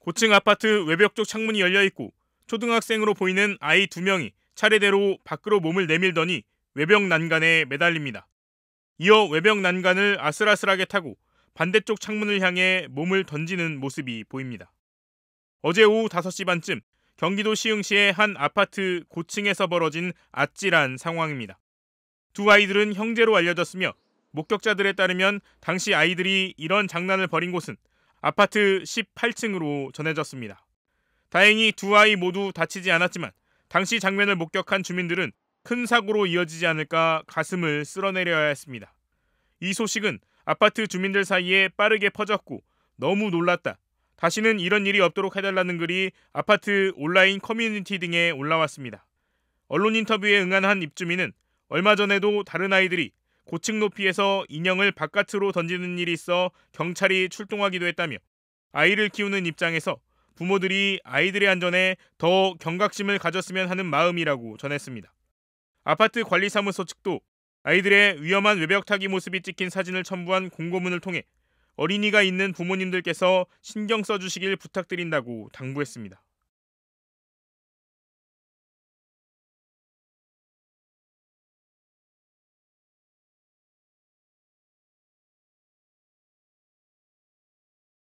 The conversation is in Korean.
고층 아파트 외벽 쪽 창문이 열려 있고 초등학생으로 보이는 아이 두 명이 차례대로 밖으로 몸을 내밀더니 외벽 난간에 매달립니다. 이어 외벽 난간을 아슬아슬하게 타고 반대쪽 창문을 향해 몸을 던지는 모습이 보입니다. 어제 오후 5시 반쯤 경기도 시흥시의 한 아파트 고층에서 벌어진 아찔한 상황입니다. 두 아이들은 형제로 알려졌으며 목격자들에 따르면 당시 아이들이 이런 장난을 벌인 곳은 아파트 18층으로 전해졌습니다. 다행히 두 아이 모두 다치지 않았지만 당시 장면을 목격한 주민들은 큰 사고로 이어지지 않을까 가슴을 쓸어내려야 했습니다. 이 소식은 아파트 주민들 사이에 빠르게 퍼졌고 너무 놀랐다. 다시는 이런 일이 없도록 해달라는 글이 아파트 온라인 커뮤니티 등에 올라왔습니다. 언론 인터뷰에 응한 한 입주민은 얼마 전에도 다른 아이들이 고층 높이에서 인형을 바깥으로 던지는 일이 있어 경찰이 출동하기도 했다며 아이를 키우는 입장에서 부모들이 아이들의 안전에 더 경각심을 가졌으면 하는 마음이라고 전했습니다. 아파트 관리사무소 측도 아이들의 위험한 외벽 타기 모습이 찍힌 사진을 첨부한 공고문을 통해 어린이가 있는 부모님들께서 신경 써주시길 부탁드린다고 당부했습니다.